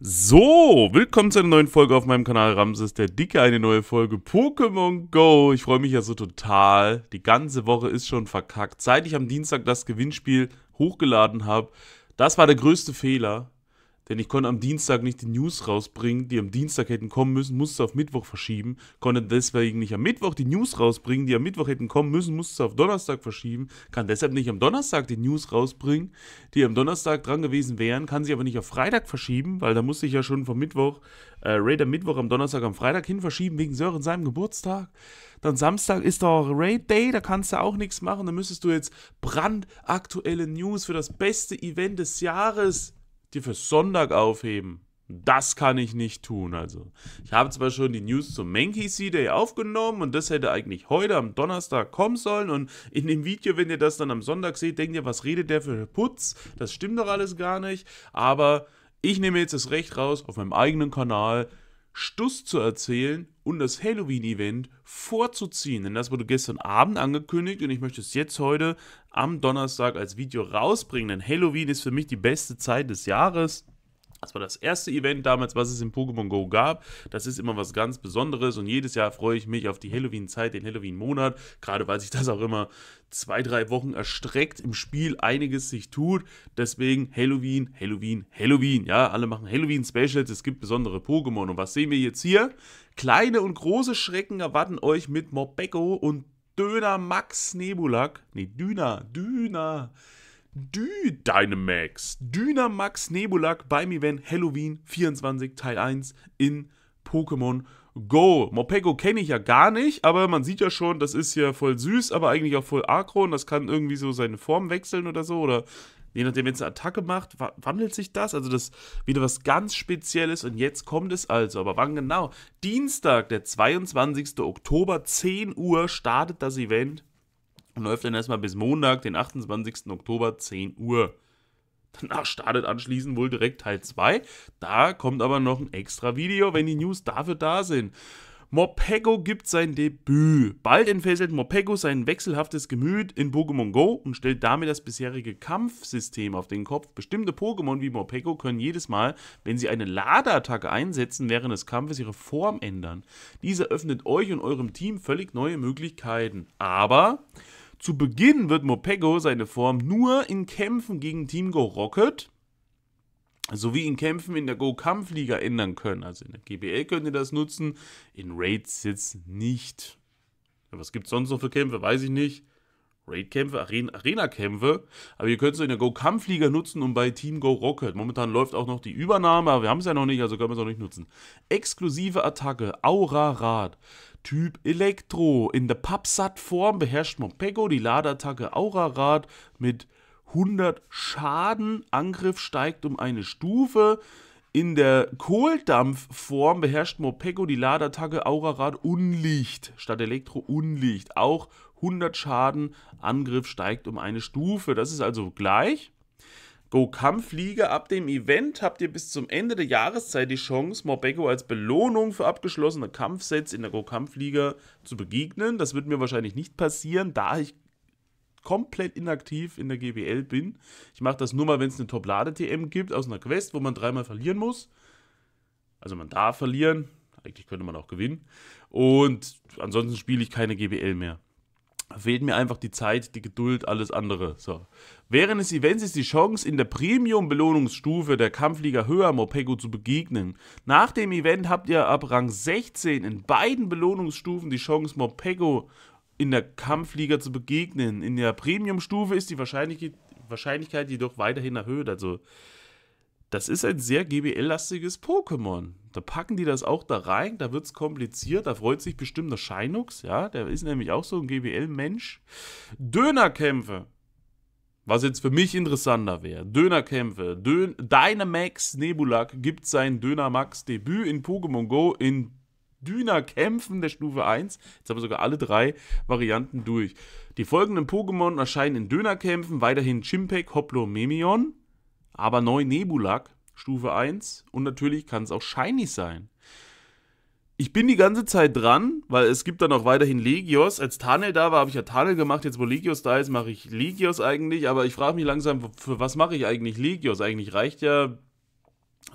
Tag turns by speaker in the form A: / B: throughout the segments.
A: So, willkommen zu einer neuen Folge auf meinem Kanal Ramses der Dicke, eine neue Folge Pokémon Go. Ich freue mich ja so total. Die ganze Woche ist schon verkackt. Seit ich am Dienstag das Gewinnspiel hochgeladen habe, das war der größte Fehler. Denn ich konnte am Dienstag nicht die News rausbringen, die am Dienstag hätten kommen müssen, musste auf Mittwoch verschieben. Konnte deswegen nicht am Mittwoch die News rausbringen, die am Mittwoch hätten kommen müssen, musste auf Donnerstag verschieben. Kann deshalb nicht am Donnerstag die News rausbringen, die am Donnerstag dran gewesen wären. Kann sie aber nicht auf Freitag verschieben, weil da musste ich ja schon vom Mittwoch, äh, Raid am Mittwoch, am Donnerstag, am Freitag hin verschieben, wegen Sören seinem Geburtstag. Dann Samstag ist doch Raid Day, da kannst du auch nichts machen. Da müsstest du jetzt brandaktuelle News für das beste Event des Jahres die für Sonntag aufheben. Das kann ich nicht tun. Also, ich habe zwar schon die News zum Mankey Sea day aufgenommen und das hätte eigentlich heute am Donnerstag kommen sollen. Und in dem Video, wenn ihr das dann am Sonntag seht, denkt ihr, was redet der für Putz? Das stimmt doch alles gar nicht. Aber ich nehme jetzt das Recht raus, auf meinem eigenen Kanal Stuss zu erzählen und das Halloween-Event vorzuziehen. Denn das wurde gestern Abend angekündigt und ich möchte es jetzt heute am Donnerstag als Video rausbringen. Denn Halloween ist für mich die beste Zeit des Jahres. Das war das erste Event damals, was es in Pokémon Go gab. Das ist immer was ganz Besonderes und jedes Jahr freue ich mich auf die Halloween-Zeit, den Halloween-Monat, gerade weil sich das auch immer zwei, drei Wochen erstreckt im Spiel einiges sich tut. Deswegen Halloween, Halloween, Halloween. Ja, alle machen Halloween-Specials, es gibt besondere Pokémon. Und was sehen wir jetzt hier? Kleine und große Schrecken erwarten euch mit Mobbecko und Döner Max Nebulak. Ne, Düna, Düna. Dynamax. Dynamax Nebulak beim Event Halloween 24 Teil 1 in Pokémon Go. Mopego kenne ich ja gar nicht, aber man sieht ja schon, das ist ja voll süß, aber eigentlich auch voll aggro und das kann irgendwie so seine Form wechseln oder so oder je nachdem, wenn es eine Attacke macht, wandelt sich das. Also das ist wieder was ganz Spezielles und jetzt kommt es also. Aber wann genau? Dienstag, der 22. Oktober, 10 Uhr startet das Event und läuft dann erstmal bis Montag, den 28. Oktober, 10 Uhr. Danach startet anschließend wohl direkt Teil 2. Da kommt aber noch ein extra Video, wenn die News dafür da sind. Morpego gibt sein Debüt. Bald entfesselt Morpego sein wechselhaftes Gemüt in Pokémon Go und stellt damit das bisherige Kampfsystem auf den Kopf. Bestimmte Pokémon wie Morpego können jedes Mal, wenn sie eine Ladeattacke einsetzen, während des Kampfes ihre Form ändern. Diese öffnet euch und eurem Team völlig neue Möglichkeiten. Aber zu Beginn wird Mopego seine Form nur in Kämpfen gegen Team Go Rocket sowie in Kämpfen in der Go-Kampfliga ändern können. Also in der GBL könnt ihr das nutzen, in Raids jetzt nicht. Was gibt es sonst noch für Kämpfe? Weiß ich nicht. Raid-Kämpfe, Arena-Kämpfe. Aber ihr könnt es in der Go-Kampfliga nutzen und bei Team Go Rocket. Momentan läuft auch noch die Übernahme, aber wir haben es ja noch nicht, also können wir es auch nicht nutzen. Exklusive Attacke, Aura-Rad. Typ Elektro. In der pubsat form beherrscht Mompego die Ladeattacke Aura-Rad mit 100 Schaden. Angriff steigt um eine Stufe. In der Kohldampfform beherrscht Mopeko die Ladeattacke Aurarad Unlicht statt Elektro Unlicht. Auch 100 Schaden, Angriff steigt um eine Stufe. Das ist also gleich. Go Kampffliege. Ab dem Event habt ihr bis zum Ende der Jahreszeit die Chance, Morbeko als Belohnung für abgeschlossene Kampfsets in der Go Kampffliege zu begegnen. Das wird mir wahrscheinlich nicht passieren, da ich komplett inaktiv in der GBL bin. Ich mache das nur mal, wenn es eine Top-Lade-TM gibt aus einer Quest, wo man dreimal verlieren muss. Also man darf verlieren, eigentlich könnte man auch gewinnen. Und ansonsten spiele ich keine GBL mehr fehlt mir einfach die Zeit, die Geduld, alles andere. So. Während des Events ist die Chance, in der Premium-Belohnungsstufe der Kampfliga höher Mopeko zu begegnen. Nach dem Event habt ihr ab Rang 16 in beiden Belohnungsstufen die Chance, Mopeko in der Kampfliga zu begegnen. In der Premium-Stufe ist die Wahrscheinlichkeit, Wahrscheinlichkeit jedoch weiterhin erhöht. Also das ist ein sehr GBL-lastiges Pokémon. Da packen die das auch da rein, da wird es kompliziert, da freut sich bestimmt der Scheinux, ja, der ist nämlich auch so ein GBL-Mensch. Dönerkämpfe, was jetzt für mich interessanter wäre. Dönerkämpfe, Dön Dynamax Nebulak gibt sein Dönermax-Debüt in Pokémon Go in Dönerkämpfen der Stufe 1. Jetzt haben wir sogar alle drei Varianten durch. Die folgenden Pokémon erscheinen in Dönerkämpfen, weiterhin Chimpek, Hoplo, Memion aber neu Nebulak, Stufe 1. Und natürlich kann es auch shiny sein. Ich bin die ganze Zeit dran, weil es gibt dann auch weiterhin Legios. Als Tanel da war, habe ich ja Tanel gemacht. Jetzt, wo Legios da ist, mache ich Legios eigentlich. Aber ich frage mich langsam, für was mache ich eigentlich Legios? Eigentlich reicht ja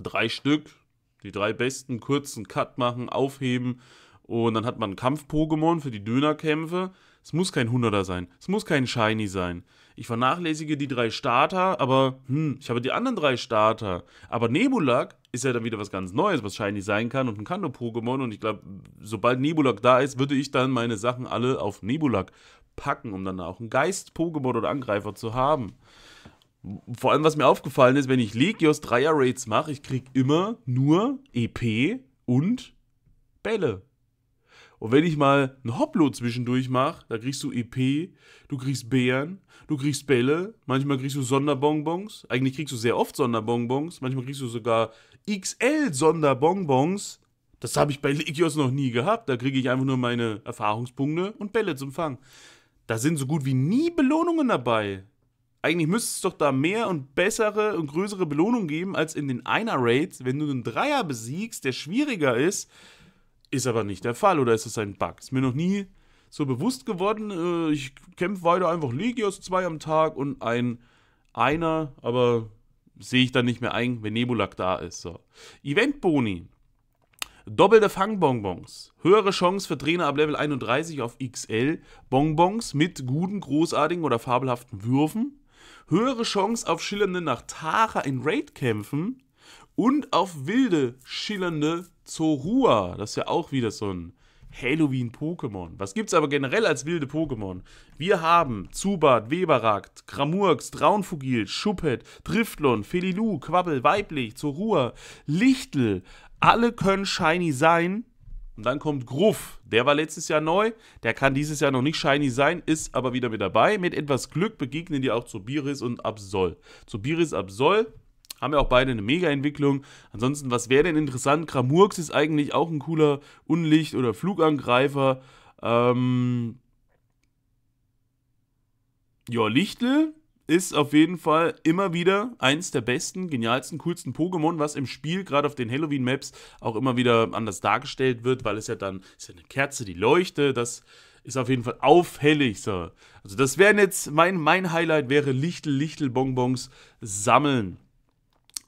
A: drei Stück, die drei besten, kurzen Cut machen, aufheben. Und dann hat man Kampf-Pokémon für die Dönerkämpfe. Es muss kein 100er sein. Es muss kein Shiny sein. Ich vernachlässige die drei Starter, aber hm, ich habe die anderen drei Starter. Aber Nebulak ist ja dann wieder was ganz Neues, was shiny sein kann und ein Kando-Pokémon. Und ich glaube, sobald Nebulak da ist, würde ich dann meine Sachen alle auf Nebulak packen, um dann auch einen Geist-Pokémon oder Angreifer zu haben. Vor allem, was mir aufgefallen ist, wenn ich Legios Dreier-Raids mache, ich kriege immer nur EP und Bälle. Und wenn ich mal ein Hoplo zwischendurch mache, da kriegst du EP, du kriegst Bären, du kriegst Bälle, manchmal kriegst du Sonderbonbons. Eigentlich kriegst du sehr oft Sonderbonbons, manchmal kriegst du sogar XL-Sonderbonbons. Das habe ich bei Legios noch nie gehabt. Da kriege ich einfach nur meine Erfahrungspunkte und Bälle zum Fangen. Da sind so gut wie nie Belohnungen dabei. Eigentlich müsste es doch da mehr und bessere und größere Belohnungen geben als in den Einer-Raids, wenn du einen Dreier besiegst, der schwieriger ist ist aber nicht der Fall oder ist es ein Bug? Ist mir noch nie so bewusst geworden. Äh, ich kämpfe weiter einfach Legios zwei am Tag und ein einer, aber sehe ich dann nicht mehr ein, wenn Nebulak da ist. So. Eventboni. Doppelte Fangbonbons. Höhere Chance für Trainer ab Level 31 auf XL. Bonbons mit guten, großartigen oder fabelhaften Würfen. Höhere Chance auf schillernde Nachtara in Raid-Kämpfen. Und auf wilde, schillernde Zorua. Das ist ja auch wieder so ein Halloween-Pokémon. Was gibt es aber generell als wilde Pokémon? Wir haben Zubat, Weberakt, Gramurx, Traunfugil, Schuppet, Driftlon, Felilu, Quabbel, Weiblich, Zorua, Lichtel. Alle können shiny sein. Und dann kommt Gruff. Der war letztes Jahr neu. Der kann dieses Jahr noch nicht shiny sein, ist aber wieder mit dabei. Mit etwas Glück begegnen die auch Zobiris und Absol. Zobiris, Absol haben ja auch beide eine Mega-Entwicklung. Ansonsten, was wäre denn interessant? Kramurks ist eigentlich auch ein cooler Unlicht- oder Flugangreifer. Ähm ja, Lichtel ist auf jeden Fall immer wieder eins der besten, genialsten, coolsten Pokémon, was im Spiel, gerade auf den Halloween-Maps, auch immer wieder anders dargestellt wird, weil es ja dann ist ja eine Kerze, die leuchtet, das ist auf jeden Fall auffällig. So. Also das wären jetzt, mein, mein Highlight wäre Lichtel, Lichtel-Bonbons sammeln.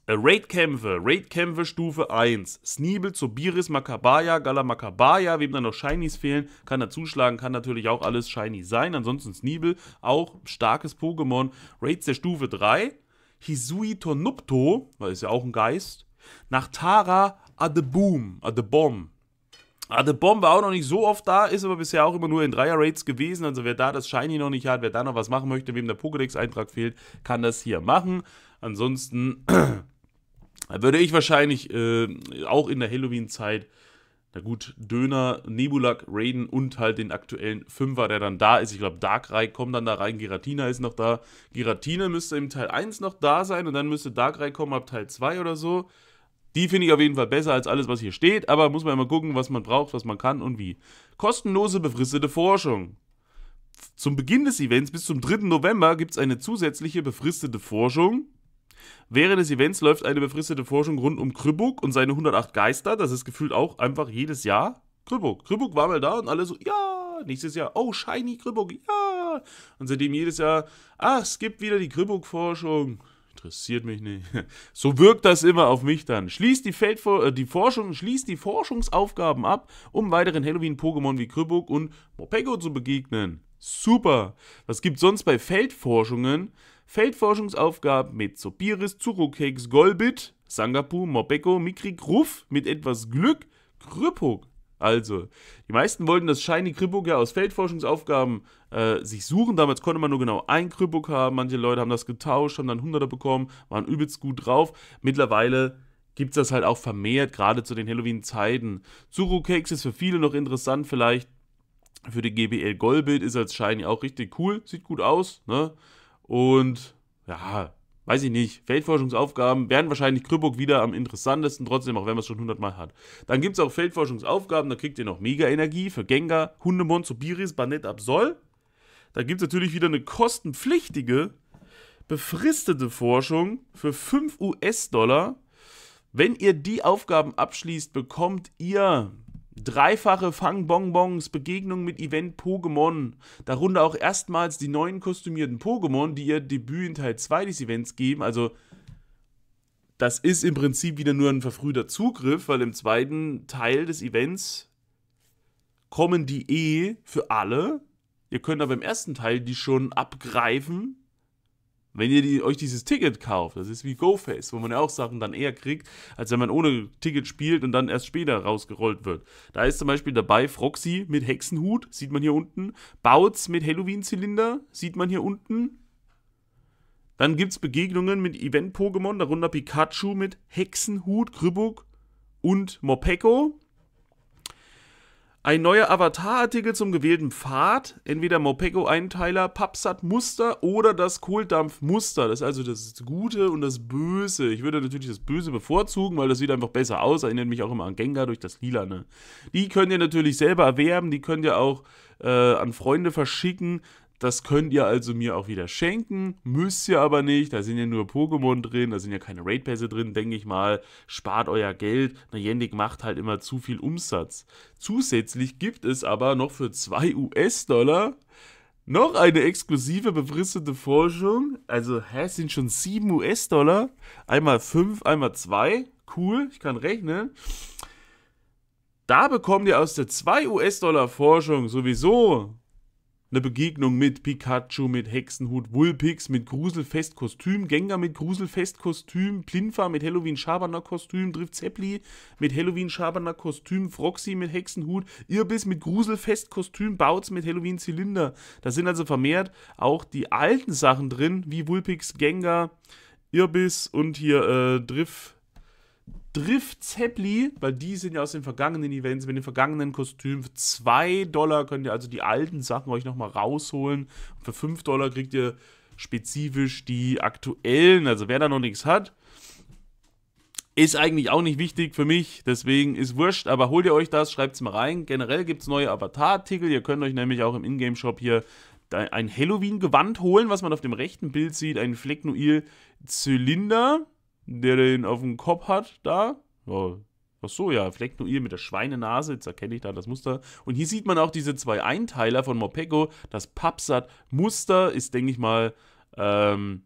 A: Äh, Raid-Kämpfe, Raid-Kämpfe Stufe 1. Sneebel, Biris, Makabaya, Galamakabaya, wem dann noch Shinies fehlen, kann da zuschlagen, kann natürlich auch alles Shiny sein. Ansonsten Sneebel, auch starkes Pokémon. Raids der Stufe 3. Hisui Tornupto, weil ist ja auch ein Geist. Nachtara Adeboom, Adebomb, Ah, der Bomb war auch noch nicht so oft da, ist aber bisher auch immer nur in Dreier-Rates gewesen. Also wer da das Shiny noch nicht hat, wer da noch was machen möchte, wem der Pokédex-Eintrag fehlt, kann das hier machen. Ansonsten würde ich wahrscheinlich äh, auch in der Halloween-Zeit, na gut, Döner, Nebulak, Raiden und halt den aktuellen Fünfer, der dann da ist. Ich glaube, Darkrai kommt dann da rein, Giratina ist noch da. Giratina müsste im Teil 1 noch da sein und dann müsste Darkrai kommen ab Teil 2 oder so. Die finde ich auf jeden Fall besser als alles, was hier steht, aber muss man immer gucken, was man braucht, was man kann und wie. Kostenlose befristete Forschung. Zum Beginn des Events bis zum 3. November gibt es eine zusätzliche befristete Forschung. Während des Events läuft eine befristete Forschung rund um Krybuk und seine 108 Geister. Das ist gefühlt auch einfach jedes Jahr. Krybuk. Krybuk war mal da und alle so, ja, nächstes Jahr, oh, shiny Krybuk, ja. Und seitdem jedes Jahr, ach, es gibt wieder die Krybuk-Forschung interessiert mich nicht. So wirkt das immer auf mich dann. Schließt die, Feldfor äh, die Forschung, schließt die Forschungsaufgaben ab, um weiteren Halloween-Pokémon wie Kribbuk und Morpeko zu begegnen. Super! Was gibt's sonst bei Feldforschungen? Feldforschungsaufgaben mit Sopiris, Zurukex, Golbit, Sangapu, Mopeko, Mikrik, Ruff, mit etwas Glück, Krypok. Also, die meisten wollten das Shiny Kribbuk ja aus Feldforschungsaufgaben äh, sich suchen. Damals konnte man nur genau ein Kribbuk haben. Manche Leute haben das getauscht, haben dann Hunderter bekommen, waren übelst gut drauf. Mittlerweile gibt es das halt auch vermehrt, gerade zu den Halloween-Zeiten. Zuru-Cakes ist für viele noch interessant, vielleicht für die GBL Goldbild ist als Shiny auch richtig cool, sieht gut aus, ne? Und ja, weiß ich nicht, Feldforschungsaufgaben werden wahrscheinlich Krübburg wieder am interessantesten, trotzdem, auch wenn man es schon hundertmal hat. Dann gibt es auch Feldforschungsaufgaben, da kriegt ihr noch Mega-Energie für Gengar, Hundemon, Zubiris, Banett, Absol. Da gibt es natürlich wieder eine kostenpflichtige, befristete Forschung für 5 US-Dollar. Wenn ihr die Aufgaben abschließt, bekommt ihr Dreifache Fangbonbons, Begegnung mit Event-Pokémon, darunter auch erstmals die neuen kostümierten Pokémon, die ihr Debüt in Teil 2 des Events geben. Also, das ist im Prinzip wieder nur ein verfrühter Zugriff, weil im zweiten Teil des Events kommen die eh für alle. Ihr könnt aber im ersten Teil die schon abgreifen wenn ihr die, euch dieses Ticket kauft, das ist wie GoFace, wo man ja auch Sachen dann eher kriegt, als wenn man ohne Ticket spielt und dann erst später rausgerollt wird. Da ist zum Beispiel dabei Froxy mit Hexenhut, sieht man hier unten. Bouts mit Halloween-Zylinder, sieht man hier unten. Dann gibt es Begegnungen mit Event-Pokémon, darunter Pikachu mit Hexenhut, Krybbuk und Mopeko. Ein neuer Avatar-Artikel zum gewählten Pfad, entweder Mopeko-Einteiler, Papsat-Muster oder das Kohldampf-Muster. Das ist also das Gute und das Böse. Ich würde natürlich das Böse bevorzugen, weil das sieht einfach besser aus. Erinnert mich auch immer an Gengar durch das Lila. Ne? Die könnt ihr natürlich selber erwerben, die könnt ihr auch äh, an Freunde verschicken. Das könnt ihr also mir auch wieder schenken. Müsst ihr aber nicht. Da sind ja nur Pokémon drin. Da sind ja keine Raid-Pässe drin, denke ich mal. Spart euer Geld. Na, Yendik macht halt immer zu viel Umsatz. Zusätzlich gibt es aber noch für 2 US-Dollar noch eine exklusive befristete Forschung. Also, hä, sind schon 7 US-Dollar. Einmal 5, einmal 2. Cool, ich kann rechnen. Da bekommt ihr aus der 2 US-Dollar Forschung sowieso eine Begegnung mit Pikachu, mit Hexenhut, Wulpix mit Gruselfestkostüm, Gengar mit Gruselfestkostüm, Plinfa mit Halloween Schaberner Kostüm, Drift Zeppli mit Halloween Schaberner Kostüm, Froxy mit Hexenhut, Irbis mit Gruselfestkostüm, Bautz mit Halloween Zylinder. Da sind also vermehrt auch die alten Sachen drin, wie Wulpix, Gengar, Irbis und hier äh, Drift trifft Zeppeli, weil die sind ja aus den vergangenen Events mit den vergangenen Kostümen. Für 2 Dollar könnt ihr also die alten Sachen euch nochmal rausholen. Für 5 Dollar kriegt ihr spezifisch die aktuellen. Also wer da noch nichts hat, ist eigentlich auch nicht wichtig für mich, deswegen ist wurscht, aber holt ihr euch das, schreibt es mal rein. Generell gibt es neue Avatar-Artikel, ihr könnt euch nämlich auch im Ingame-Shop hier ein Halloween-Gewand holen, was man auf dem rechten Bild sieht, Ein flecknoil zylinder der den auf dem Kopf hat, da. Oh, ach so, ja, ihr mit der Schweinenase, jetzt erkenne ich da das Muster. Und hier sieht man auch diese zwei Einteiler von Morpeko. Das Papsat-Muster ist, denke ich mal, ähm,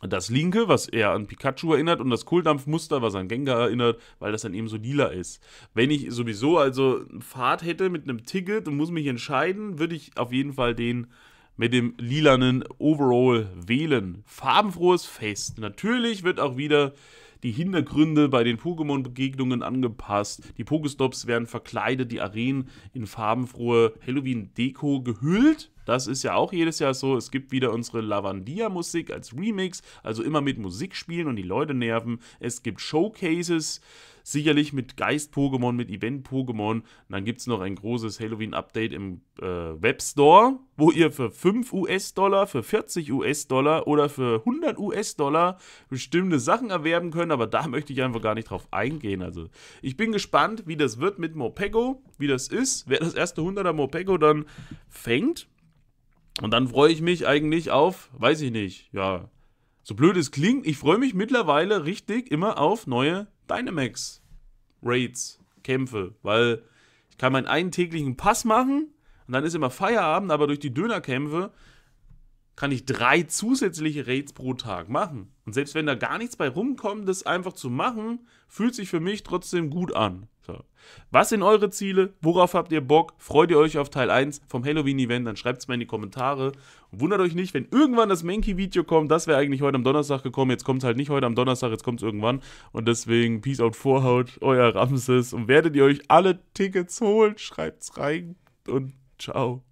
A: das linke, was eher an Pikachu erinnert, und das Kohldampfmuster, was an Gengar erinnert, weil das dann eben so lila ist. Wenn ich sowieso also einen Pfad hätte mit einem Ticket und muss mich entscheiden, würde ich auf jeden Fall den mit dem lilanen Overall wählen. Farbenfrohes Fest. Natürlich wird auch wieder die Hintergründe bei den Pokémon-Begegnungen angepasst. Die Pokestops werden verkleidet, die Arenen in farbenfrohe Halloween-Deko gehüllt. Das ist ja auch jedes Jahr so. Es gibt wieder unsere Lavandia-Musik als Remix, also immer mit Musik spielen und die Leute nerven. Es gibt Showcases, Sicherlich mit Geist-Pokémon, mit Event-Pokémon. Dann gibt es noch ein großes Halloween-Update im äh, Webstore, wo ihr für 5 US-Dollar, für 40 US-Dollar oder für 100 US-Dollar bestimmte Sachen erwerben könnt. Aber da möchte ich einfach gar nicht drauf eingehen. Also ich bin gespannt, wie das wird mit Mopego, wie das ist, wer das erste 100er Mopego dann fängt. Und dann freue ich mich eigentlich auf, weiß ich nicht, ja, so blöd es klingt, ich freue mich mittlerweile richtig immer auf neue Dynamax Raids, Kämpfe, weil ich kann meinen einen täglichen Pass machen und dann ist immer Feierabend, aber durch die Dönerkämpfe kann ich drei zusätzliche Raids pro Tag machen. Und selbst wenn da gar nichts bei rumkommt, das einfach zu machen, fühlt sich für mich trotzdem gut an. So. Was sind eure Ziele? Worauf habt ihr Bock? Freut ihr euch auf Teil 1 vom Halloween-Event? Dann schreibt es mal in die Kommentare. Und wundert euch nicht, wenn irgendwann das Menki-Video kommt. Das wäre eigentlich heute am Donnerstag gekommen. Jetzt kommt es halt nicht heute am Donnerstag, jetzt kommt es irgendwann. Und deswegen, Peace out, Vorhaut, euer Ramses. Und werdet ihr euch alle Tickets holen? Schreibt es rein und ciao.